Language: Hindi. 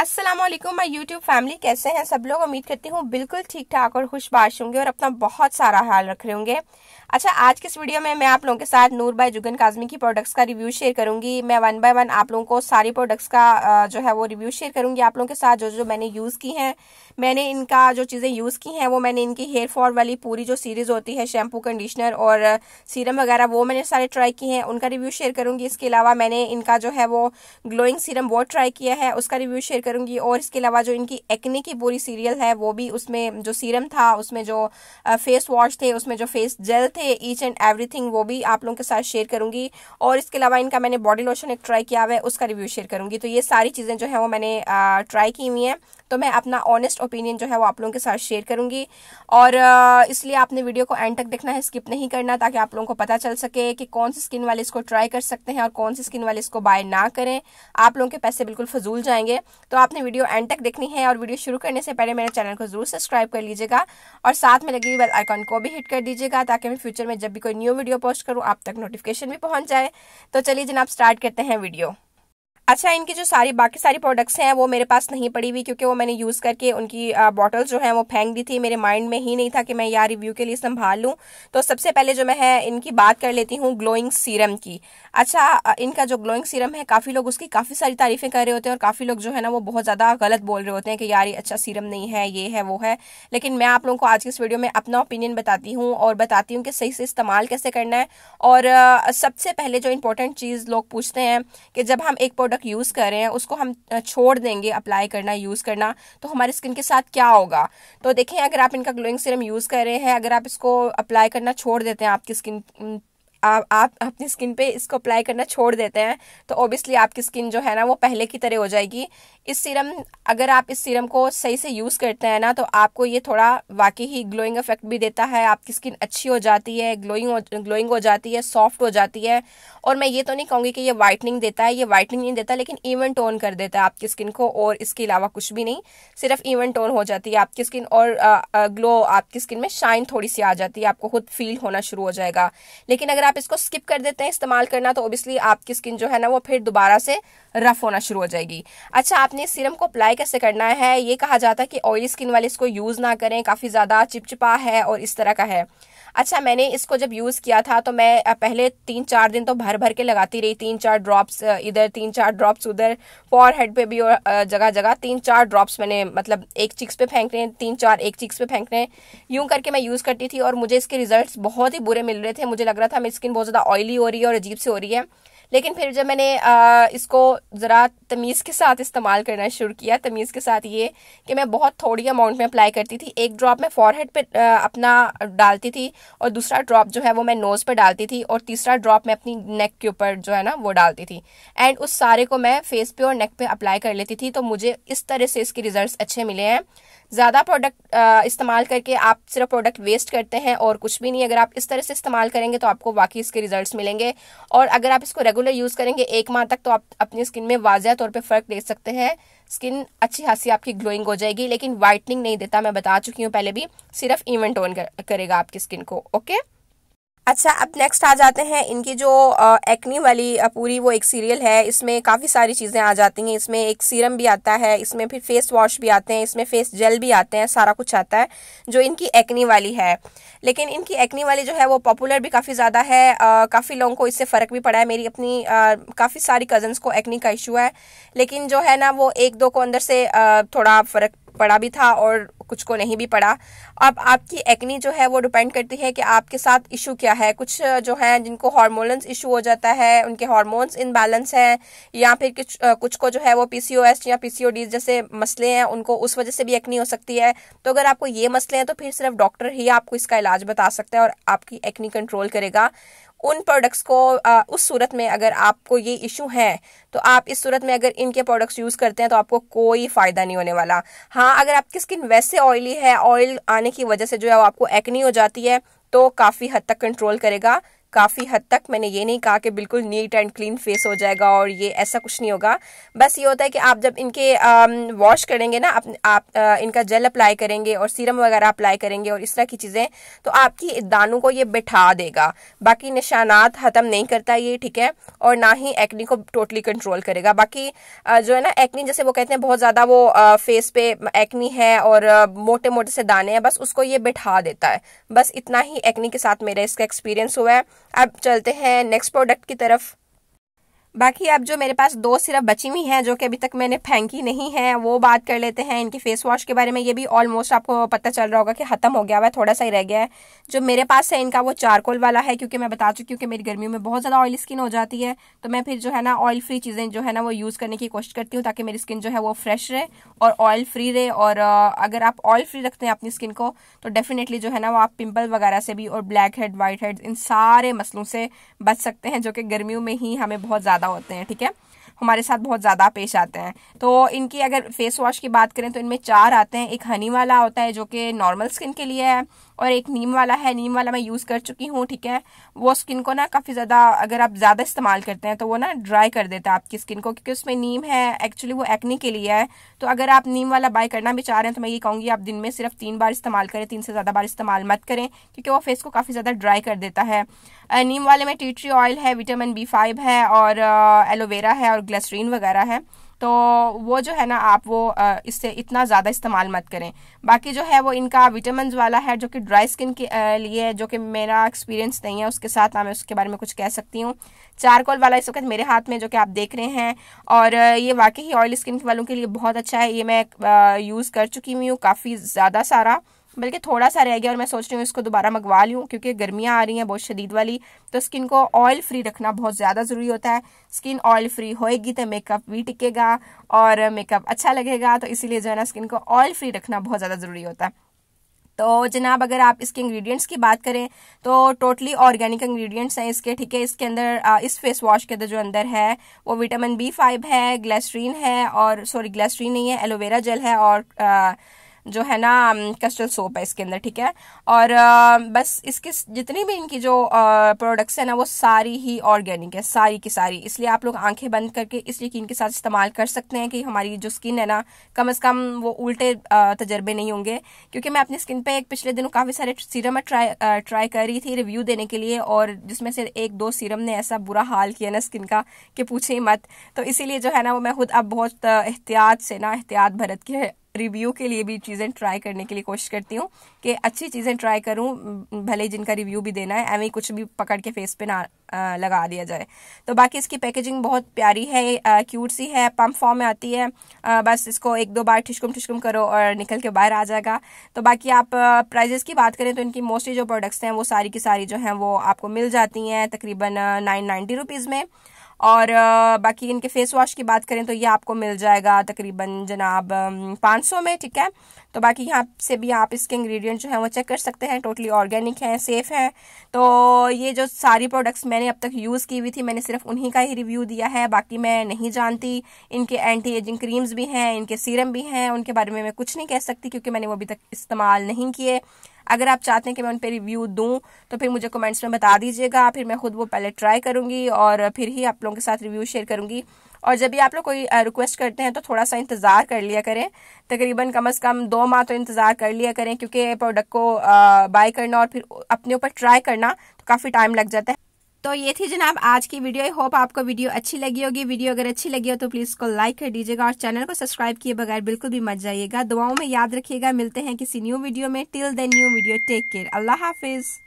असलम माई यूट्यूब फैमिली कैसे हैं सब लोग उम्मीद करती हूँ बिल्कुल ठीक ठाक और खुशबाश होंगे और अपना बहुत सारा ख्याल रख रहे होंगे अच्छा आज के इस वीडियो में मैं आप लोगों के साथ नूर बाय जुगन काजमी की प्रोडक्ट्स का रिव्यू शेयर करूंगी मैं वन बाय वन आप लोगों को सारी प्रोडक्ट्स का जो है वो रिव्यू शेयर करूंगी आप लोगों के साथ जो जो मैंने यूज़ की हैं मैंने इनका जो चीज़ें यूज़ की हैं वो मैंने इनकी हेयर फॉल वाली पूरी जो सीरीज़ होती है शैम्पू कंडीशनर और सीरम वगैरह वो मैंने सारे ट्राई किए हैं उनका रिव्यू शेयर करूंगी इसके अलावा मैंने इनका जो है वो ग्लोइंग सीरम वो ट्राई किया है उसका रिव्यू शेयर करूंगी और इसके अलावा जो इनकी एक्ने की पूरी सीरियल है वो भी उसमें जो सीरम था उसमें जो फेस वॉश थे उसमें जो फेस जेल थे थे ईच एंड एवरीथिंग वो भी आप लोगों के साथ शेयर करूंगी और इसके अलावा इनका मैंने बॉडी लोशन एक ट्राई किया हुआ है उसका रिव्यू शेयर करूंगी तो ये सारी चीज़ें जो है वो मैंने ट्राई की हुई हैं तो मैं अपना ऑनेस्ट ओपिनियन जो है वो आप लोगों के साथ शेयर करूंगी और इसलिए आपने वीडियो को एंड तक देखना है स्किप नहीं करना ताकि आप लोगों को पता चल सके कि कौन सी स्किन वाले इसको ट्राई कर सकते हैं और कौन सी स्किन वाले इसको बाय ना करें आप लोगों के पैसे बिल्कुल फजूल जाएंगे तो आपने वीडियो एंड तक देखनी है और वीडियो शुरू करने से पहले मेरे चैनल को जरूर सब्सक्राइब कर लीजिएगा और साथ में लगी बेल आइकॉन को भी हिट कर दीजिएगा ताकि मैं फ्यूचर में जब भी कोई न्यू वीडियो पोस्ट करूँ आप तक नोटिफिकेशन भी पहुँच जाए तो चलिए जनाब स्टार्ट करते हैं वीडियो अच्छा इनकी जो सारी बाकी सारी प्रोडक्ट्स हैं वो मेरे पास नहीं पड़ी हुई क्योंकि वो मैंने यूज़ करके उनकी बॉटल्स जो हैं वो फेंक दी थी मेरे माइंड में ही नहीं था कि मैं यार रिव्यू के लिए संभाल लूँ तो सबसे पहले जो मैं है इनकी बात कर लेती हूँ ग्लोइंग सीरम की अच्छा इनका जो ग्लोइंग सीरम है काफ़ी लोग उसकी काफ़ी सारी तारीफ़ें कर रहे होते हैं और काफ़ी लोग जो है ना वो बहुत ज़्यादा गलत बोल रहे होते हैं कि यार ये अच्छा सीरम नहीं है ये है वो है लेकिन मैं आप लोगों को आज की इस वीडियो में अपना ओपिनियन बताती हूँ और बताती हूँ कि सही से इस्तेमाल कैसे करना है और सबसे पहले जो इंपॉर्टेंट चीज़ लोग पूछते हैं कि जब हम एक प्रोडक्ट प्रोडक्ट यूज़ कर रहे हैं उसको हम छोड़ देंगे अप्लाई करना यूज़ करना तो हमारी स्किन के साथ क्या होगा तो देखें अगर आप इनका ग्लोइंग सीरम यूज़ कर रहे हैं अगर आप इसको अप्लाई करना छोड़ देते हैं आपकी स्किन आप, आप अपनी स्किन पे इसको अप्लाई करना छोड़ देते हैं तो ओबियसली आपकी स्किन जो है ना वो पहले की तरह हो जाएगी इस सीरम अगर आप इस सीरम को सही से यूज़ करते हैं ना तो आपको ये थोड़ा वाकई ही ग्लोइंग इफेक्ट भी देता है आपकी स्किन अच्छी हो जाती है ग्लोइंग ग्लोइंग हो जाती है सॉफ्ट हो जाती है और मैं ये तो नहीं कहूँगी कि ये वाइटनिंग देता है ये वाइटनिंग नहीं देता लेकिन इवन टोन कर देता है आपकी स्किन को और इसके अलावा कुछ भी नहीं सिर्फ इवन टोन हो जाती है आपकी स्किन और ग्लो आपकी स्किन में शाइन थोड़ी सी आ जाती है आपको खुद फील होना शुरू हो जाएगा लेकिन अगर आप इसको स्किप कर देते हैं इस्तेमाल करना तो ओबियसली आपकी स्किन जो है ना वो फिर दोबारा से रफ होना शुरू हो जाएगी अच्छा आपने सीरम को अप्लाई कैसे करना है ये कहा जाता है कि ऑयली स्किन वाले इसको यूज़ ना करें काफ़ी ज़्यादा चिपचिपा है और इस तरह का है अच्छा मैंने इसको जब यूज़ किया था तो मैं पहले तीन चार दिन तो भर भर के लगाती रही तीन चार ड्रॉप्स इधर तीन चार ड्रॉप्स उधर फॉर हेड पे भी और जगह जगह तीन चार ड्रॉप्स मैंने मतलब एक चिक्स पे फेंक रहे तीन चार एक चिक्स पे फेंक रहे यूं करके मैं यूज़ करती थी और मुझे इसके रिजल्ट्स बहुत ही बुरे मिल रहे थे मुझे लग रहा था मैं इस स्किन बहुत ज़्यादा ऑयली हो रही है और अजीब से हो रही है लेकिन फिर जब मैंने आ, इसको ज़रा तमीज़ के साथ इस्तेमाल करना शुरू किया तमीज़ के साथ ये कि मैं बहुत थोड़ी अमाउंट में अप्लाई करती थी एक ड्रॉप मैं फॉरहेड पे आ, अपना डालती थी और दूसरा ड्रॉप जो है वो मैं नोज़ पर डालती थी और तीसरा ड्रॉप मैं अपनी नेक के ऊपर जो है ना वो डालती थी एंड उस सारे को मैं फेस पे और नेक पे अप्लाई कर लेती थी तो मुझे इस तरह से इसके रिजल्ट अच्छे मिले हैं ज़्यादा प्रोडक्ट इस्तेमाल करके आप सिर्फ प्रोडक्ट वेस्ट करते हैं और कुछ भी नहीं अगर आप इस तरह से इस्तेमाल करेंगे तो आपको वाकई इसके रिजल्ट मिलेंगे और अगर आप इसको रेगुलर रेगुलर यूज़ करेंगे एक माह तक तो आप अपनी स्किन में वाजिया तौर पे फ़र्क देख सकते हैं स्किन अच्छी खासी आपकी ग्लोइंग हो जाएगी लेकिन वाइटनिंग नहीं देता मैं बता चुकी हूँ पहले भी सिर्फ इवेंट ऑन करेगा आपकी स्किन को ओके अच्छा अब नेक्स्ट आ जाते हैं इनकी जो एक्नी वाली पूरी वो एक सीरियल है इसमें काफ़ी सारी चीज़ें आ जाती हैं इसमें एक सीरम भी आता है इसमें फिर फेस वॉश भी आते हैं इसमें फेस जेल भी आते हैं सारा कुछ आता है जो इनकी एक्नी वाली है लेकिन इनकी एक्नी वाली जो है वो पॉपुलर भी काफ़ी ज़्यादा है काफ़ी लोगों को इससे फ़र्क भी पड़ा है मेरी अपनी काफ़ी सारी कज़न्स को एक्नी का इशू है लेकिन जो है ना वो एक दो को अंदर से थोड़ा फ़र्क पड़ा भी था और कुछ को नहीं भी पड़ा अब आपकी एक्नी जो है वो डिपेंड करती है कि आपके साथ इशू क्या है कुछ जो है जिनको हार्मोनस इशू हो जाता है उनके हार्मोन्स इनबैलेंस हैं या फिर कुछ कुछ को जो है वो पीसीओएस या पीसीओडी जैसे मसले हैं उनको उस वजह से भी एक्नी हो सकती है तो अगर आपको ये मसले हैं तो फिर सिर्फ डॉक्टर ही आपको इसका इलाज बता सकता है और आपकी एक्नी कंट्रोल करेगा उन प्रोडक्ट्स को आ, उस सूरत में अगर आपको ये इशू है तो आप इस सूरत में अगर इनके प्रोडक्ट्स यूज़ करते हैं तो आपको कोई फ़ायदा नहीं होने वाला हाँ अगर आपकी स्किन वैसे ऑयली है ऑयल आने की वजह से जो है वो आपको एक्नी हो जाती है तो काफ़ी हद तक कंट्रोल करेगा काफ़ी हद तक मैंने ये नहीं कहा कि बिल्कुल नीट एंड क्लीन फेस हो जाएगा और ये ऐसा कुछ नहीं होगा बस ये होता है कि आप जब इनके वॉश करेंगे ना आप, आप आ, इनका जेल अप्लाई करेंगे और सीरम वगैरह अप्लाई करेंगे और इस तरह की चीज़ें तो आपकी दानों को ये बिठा देगा बाकी निशानात ख़त्म नहीं करता ये ठीक है और ना ही एक्नी को टोटली कंट्रोल करेगा बाकी आ, जो है ना एक्नी जैसे वो कहते हैं बहुत ज़्यादा वो आ, फेस पे एक्नी है और मोटे मोटे से दाने हैं बस उसको ये बिठा देता है बस इतना ही एक्नी के साथ मेरा इसका एक्सपीरियंस हुआ है अब चलते हैं नेक्स्ट प्रोडक्ट की तरफ बाकी अब जो मेरे पास दो सिर्फ बची हुई हैं जो कि अभी तक मैंने फेंकी नहीं है वो बात कर लेते हैं इनके फेस वॉश के बारे में ये भी ऑलमोस्ट आपको पता चल रहा होगा कि ख़त्म हो गया हुआ है थोड़ा सा ही रह गया है जो मेरे पास है इनका वो चारकोल वाला है क्योंकि मैं बता चुकी हूँ कि मेरी गर्मियों में बहुत ज़्यादा ऑयल स्किन हो जाती है तो मैं फिर जो है ना ऑयल फ्री चीज़ें जो है ना वो यूज़ करने की कोशिश करती हूँ ताकि मेरी स्किन जो है वो फ्रेश रहे और ऑयल फ्री रहे और अगर आप ऑयल फ्री रखते हैं अपनी स्किन को तो डेफिनेटली जो है ना वो आप पिम्पल वगैरह से भी और ब्लैक हेड व्हाइट हेड इन सारे मसलों से बच सकते हैं जो कि गर्मियों में ही हमें बहुत ज़्यादा ज़्यादा होते हैं ठीक है हमारे साथ बहुत ज़्यादा पेश आते हैं तो इनकी अगर फेस वॉश की बात करें तो इनमें चार आते हैं एक हनी वाला होता है जो कि नॉर्मल स्किन के लिए है और एक नीम वाला है नीम वाला मैं यूज़ कर चुकी हूँ ठीक है वो स्किन को ना काफ़ी ज़्यादा अगर आप ज़्यादा इस्तेमाल करते हैं तो वो ना ड्राई कर देता है आपकी स्किन को क्योंकि उसमें नीम है एक्चुअली वो एक्ने के लिए है तो अगर आप नीम वाला बाय करना भी चाह रहे हैं तो मैं ये कहूँगी आप दिन में सिर्फ तीन बार इस्तेमाल करें तीन से ज़्यादा बार इस्तेमाल मत करें क्योंकि वो फेस को काफ़ी ज़्यादा ड्राई कर देता है नीम वाले में टी ट्री ऑयल है विटामिन बी फाइव है और एलोवेरा है और ग्लेसरीन वगैरह है तो वो जो है ना आप वो इससे इतना ज़्यादा इस्तेमाल मत करें बाकी जो है वो इनका विटामिन वाला है जो कि ड्राई स्किन के लिए जो कि मेरा एक्सपीरियंस नहीं है उसके साथ ना मैं उसके बारे में कुछ कह सकती हूँ चारकोल वाला इस वक्त मेरे हाथ में जो कि आप देख रहे हैं और ये वाकई ही ऑयल स्किन वालों के लिए बहुत अच्छा है ये मैं यूज़ कर चुकी हुई हूँ काफ़ी ज़्यादा सारा बल्कि थोड़ा सा रह गया और मैं सोच रही हूँ इसको दोबारा मंगवा लूँ क्योंकि गर्मियाँ आ रही हैं बहुत शदीद वाली तो स्किन को ऑयल फ्री रखना बहुत ज़्यादा ज़रूरी होता है स्किन ऑयल फ्री होएगी तो मेकअप भी टिकेगा और मेकअप अच्छा लगेगा तो इसीलिए जो है ना स्किन को ऑयल फ्री रखना बहुत ज़्यादा ज़रूरी होता है तो जनाब अगर आप इसके इंग्रेडिएंट्स की बात करें तो टोटली ऑर्गेनिक इंग्रेडिएंट्स हैं इसके ठीक है इसके अंदर इस फेस वॉश के अंदर जो अंदर है वो विटामिन बी फाइव है ग्लैस्ट्रीन है और सॉरी ग्लेस्ट्रीन नहीं है एलोवेरा जेल है और आ, जो है ना कस्टल सोप है इसके अंदर ठीक है और आ, बस इसके जितनी भी इनकी जो प्रोडक्ट्स है ना वो सारी ही ऑर्गेनिक है सारी की सारी इसलिए आप लोग आंखें बंद करके इस यकीन के साथ इस्तेमाल कर सकते हैं कि हमारी जो स्किन है ना कम अज़ कम वो उल्टे तजर्बे नहीं होंगे क्योंकि मैं अपनी स्किन पे पिछले दिनों काफ़ी सारे सीरम ट्राई ट्राई कर रही थी रिव्यू देने के लिए और जिसमें से एक दो सीरम ने ऐसा बुरा हाल किया ना स्किन का कि पूछे ही मत तो इसीलिए जो है ना वो मैं खुद अब बहुत एहतियात से ना एहतियात भरत के रिव्यू के लिए भी चीज़ें ट्राई करने के लिए कोशिश करती हूँ कि अच्छी चीज़ें ट्राई करूँ भले ही जिनका रिव्यू भी देना है एवं कुछ भी पकड़ के फेस पे ना आ, लगा दिया जाए तो बाकी इसकी पैकेजिंग बहुत प्यारी है आ, क्यूट सी है पम्प फॉर्म में आती है आ, बस इसको एक दो बार ठिशकुम ठिशकुम करो और निकल के बाहर आ जाएगा तो बाकी आप प्राइजेस की बात करें तो इनकी मोस्टली जो प्रोडक्ट्स हैं वो सारी की सारी जो हैं वो आपको मिल जाती हैं तकरीबन नाइन नाइन्टी रुपीज़ में और बाकी इनके फेस वॉश की बात करें तो ये आपको मिल जाएगा तकरीबन जनाब पाँच सौ में ठीक है तो बाकी यहाँ से भी आप इसके इंग्रेडिएंट जो हैं वो चेक कर सकते हैं टोटली ऑर्गेनिक हैं सेफ़ हैं तो ये जो सारी प्रोडक्ट्स मैंने अब तक यूज़ की हुई थी मैंने सिर्फ उन्हीं का ही रिव्यू दिया है बाकी मैं नहीं जानती इनके एंटी एजिंग क्रीम्स भी हैं इनके सीरम भी हैं उनके बारे में मैं कुछ नहीं कह सकती क्योंकि मैंने वो अभी तक इस्तेमाल नहीं किए अगर आप चाहते हैं कि मैं उन पर रिव्यू दूँ तो फिर मुझे कमेंट्स में बता दीजिएगा फिर मैं खुद वो पहले ट्राई करूँगी और फिर ही आप लोगों के साथ रिव्यू शेयर करूँगी और जब भी आप लोग कोई रिक्वेस्ट करते हैं तो थोड़ा सा इंतज़ार कर लिया करें तकरीबन कम अज़ कम दो माह तो इंतज़ार कर लिया करें क्योंकि प्रोडक्ट को बाय करना और फिर अपने ऊपर ट्राई करना तो काफ़ी टाइम लग जाता है तो ये थी जनाब आज की वीडियो आई होप आपको वीडियो अच्छी लगी होगी वीडियो अगर अच्छी लगी हो तो प्लीज को लाइक कर दीजिएगा और चैनल को सब्सक्राइब किए बगैर बिल्कुल भी मत जाइएगा दुआओं में याद रखिएगा मिलते हैं किसी न्यू वीडियो में till then new video take care अल्लाह हाफिज़